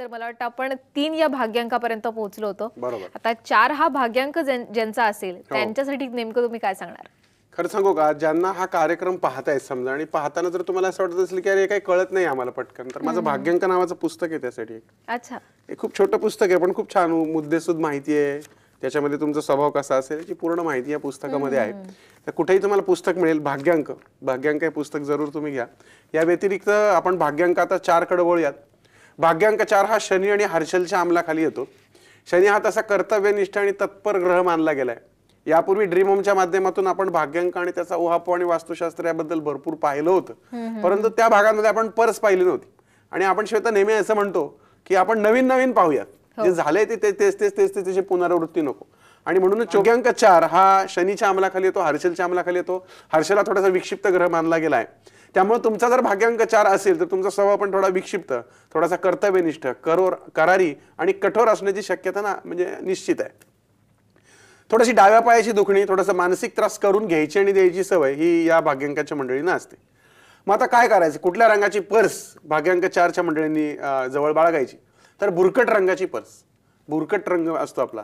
Sir मला वाटतं आपण तीन या भाग्यांकापर्यंत पोहोचलो होतो बरोबर आता चार हा भाग्यांक ज्यांचा असेल हो. त्यांच्यासाठी नेमकं तुम्ही काय सांगणार खरं सांगू का ज्यांना हा कार्यक्रम पाहताय समजा आणि पाहताना जर तुम्हाला असं वाटत असेल की अरे काही कळत नाही आम्हाला पटकन तर माझं भाग्यांक नावाचं पुस्तक आहे त्यासाठी अच्छा हे खूप छोटं पुस्तक आहे पण खूप छान मुद्देसूद माहिती आहे त्याच्यामध्ये तुमचा स्वभाव कसा असेल याची पूर्ण माहिती या पुस्तकामध्ये आहे तर कुठेही तुम्हाला पुस्तक मिळेल भाग्यांक भाग्यांक हे पुस्तक जरूर तुम्ही घ्या या व्यतिरिक्त आपण भाग्यांक आता चारकडे वळूयात भाग्यांक चार हा शनी आणि हर्षलच्या अंमलाखाली येतो शनी हा तसा कर्तव्यनिष्ठ आणि तत्पर ग्रह मानला गेलाय यापूर्वी ड्रीम होमच्या माध्यमातून आपण भाग्यांक आणि त्याचा ओहापो आणि वास्तुशास्त्र याबद्दल भरपूर पाहिलं होतं परंतु त्या भागांमध्ये आपण परस पाहिली नव्हती आणि आपण श्वेता नेहमी असं म्हणतो की आपण नवीन नवीन पाहूयात हो. जे झाले ते तेच तेच तेच त्याची पुनरावृत्ती नको आणि म्हणून चोग्यांक चार हा शनीच्या अंमलाखाली येतो हर्षलच्या अंमलाखाली येतो हर्षला थोडासा विक्षिप्त ग्रह मानला गेला आहे त्यामुळे तुमचा जर भाग्यांक चार असेल तर तुमचा स्वभाव पण थोडा विक्षिप्त थोडासा कर्तव्यनिष्ठ करोर करारी आणि कठोर असण्याची शक्यता ना म्हणजे निश्चित आहे थोडीशी डाव्या पायाची दुखणी थोडासा मानसिक त्रास करून घ्यायची आणि द्यायची सवय ही या भाग्यांकाच्या मंडळींना असते मग आता काय करायचं कुठल्या रंगाची पर्स भाग्यांक चारच्या मंडळींनी जवळ बाळगायची तर बुरकट रंगाची पर्स बुरकट रंग असतो आपला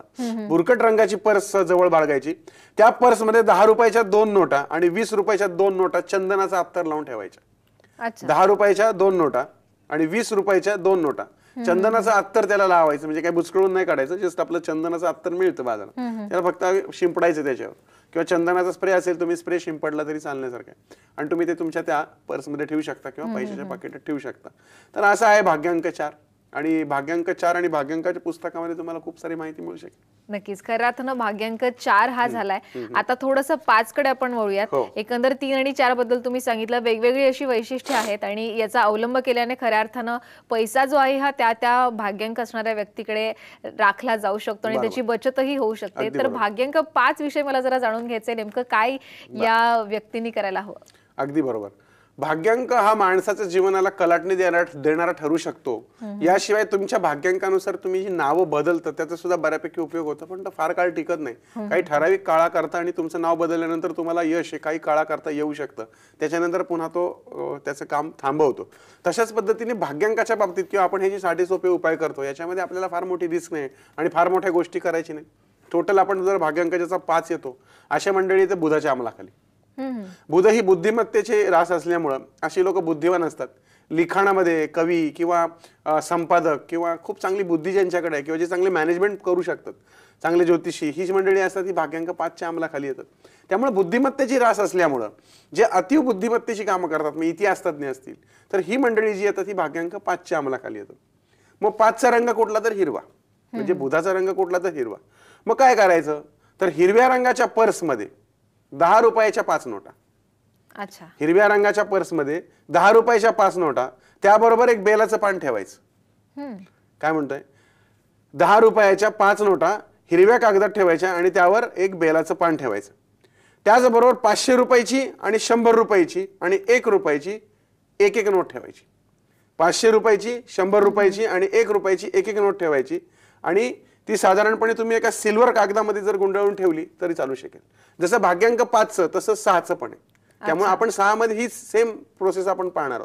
बुरकट रंगाची पर्स जवळ बाळगायची त्या पर्स मध्ये दहा रुपयाच्या दोन नोटा आणि वीस रुपयाच्या दोन नोटा चंदनाचा अत्तर लावून ठेवायच्या दहा रुपयाच्या दोन नोटा आणि वीस रुपयाच्या दोन नोटा चंदनाचं अत्तर त्याला लावायचं म्हणजे काही बुचकळून नाही काढायचं जस्ट आपलं चंदनाचं अत्तर मिळतं बाजारात त्याला फक्त शिंपडायचं त्याच्यावर किंवा चंदनाचा स्प्रे असेल तुम्ही स्प्रे शिंपडला तरी चालण्यासारखं आणि तुम्ही ते तुमच्या त्या पर्समध्ये ठेवू शकता किंवा पैशाच्या पाकिटात ठेवू शकता तर असं आहे भाग्यांक चार आणि भाग्यांक चार आणि भाग्यांकाच्या पुस्तकामध्ये तुम्हाला खूप सारी माहिती मिळू शकेल नक्कीच खऱ्या अर्थानं भाग्यांक चार हा झालाय आता थोडस पाच कडे आपण वळूयात हो. एकंदर तीन आणि चार बद्दल तुम्ही सांगितलं वेगवेगळी अशी वैशिष्ट्ये आहेत आणि याचा अवलंब केल्याने खऱ्या अर्थानं पैसा जो आहे हा त्या त्या भाग्यांक असणाऱ्या व्यक्तीकडे राखला जाऊ शकतो आणि त्याची बचतही होऊ शकते तर भाग्यांक पाच विषय मला जरा जाणून घ्यायचंय नेमकं काय या व्यक्तींनी करायला हवं अगदी बरोबर भाग्यांक हा माणसाच्या जीवनाला कलाटणी देणारा देणारा ठरू शकतो याशिवाय तुमच्या भाग्यांकानुसार तुम्ही जी नावं बदलतं त्याचा सुद्धा बऱ्यापैकी उपयोग होतो पण तो फार काळ टिकत नाही काही ठराविक काळा करता आणि तुमचं नाव बदलल्यानंतर तुम्हाला यश काही काळा करता येऊ शकतं त्याच्यानंतर पुन्हा तो त्याचं काम थांबवतो तशाच पद्धतीने भाग्यांकाच्या बाबतीत किंवा आपण हे जे साठी सोपे उपाय करतो याच्यामध्ये आपल्याला फार मोठी रिस्क नाही आणि फार मोठ्या गोष्टी करायची नाही टोटल आपण जर भाग्यांकाच्याचा पाच येतो अशा मंडळी ते बुधाच्या अंमलाखाली बुध ही बुद्धिमत्तेचे रास असल्यामुळं अशी लोक बुद्धिवान असतात लिखाणामध्ये कवी किंवा संपादक किंवा खूप चांगली बुद्धी ज्यांच्याकडे आहे किंवा जे चांगले मॅनेजमेंट करू शकतात चांगले ज्योतिषी ही मंडळी असतात ती भाग्यांक पाचच्या खाली येतात त्यामुळे बुद्धिमत्तेची रास असल्यामुळं जे अतिव बुद्धिमत्तेची कामं करतात मग इतिहासतज्ञ असतील तर ही मंडळी जी येतात ती भाग्यांक पाचच्या खाली येतात मग पाचचा रंग कुठला तर हिरवा म्हणजे बुधाचा रंग कुठला तर हिरवा मग काय करायचं तर हिरव्या रंगाच्या पर्समध्ये दहा रुपयाच्या पाच नोटा अच्छा हिरव्या रंगाच्या पर्स मध्ये दहा रुपयाच्या पाच नोटा त्याबरोबर एक बेलाचं पान ठेवायचं काय म्हणतोय दहा रुपयाच्या पाच नोटा हिरव्या कागदात ठेवायच्या आणि त्यावर एक बेलाचं पान ठेवायचं त्याचबरोबर पाचशे रुपयाची आणि शंभर रुपयाची आणि एक रुपयाची एक एक नोट ठेवायची पाचशे रुपयाची शंभर रुपयाची आणि एक रुपयाची एक एक नोट ठेवायची आणि ती साधारणपणे तुम्ही एका सिल्वर कागदामध्ये जर गुंडाळून ठेवली तरी चालू शकेल जसं भाग्यांक पाचचं तसं सहाचं पण आहे त्यामुळे आपण सहामध्ये ही सेम प्रोसेस आपण पाहणार आहोत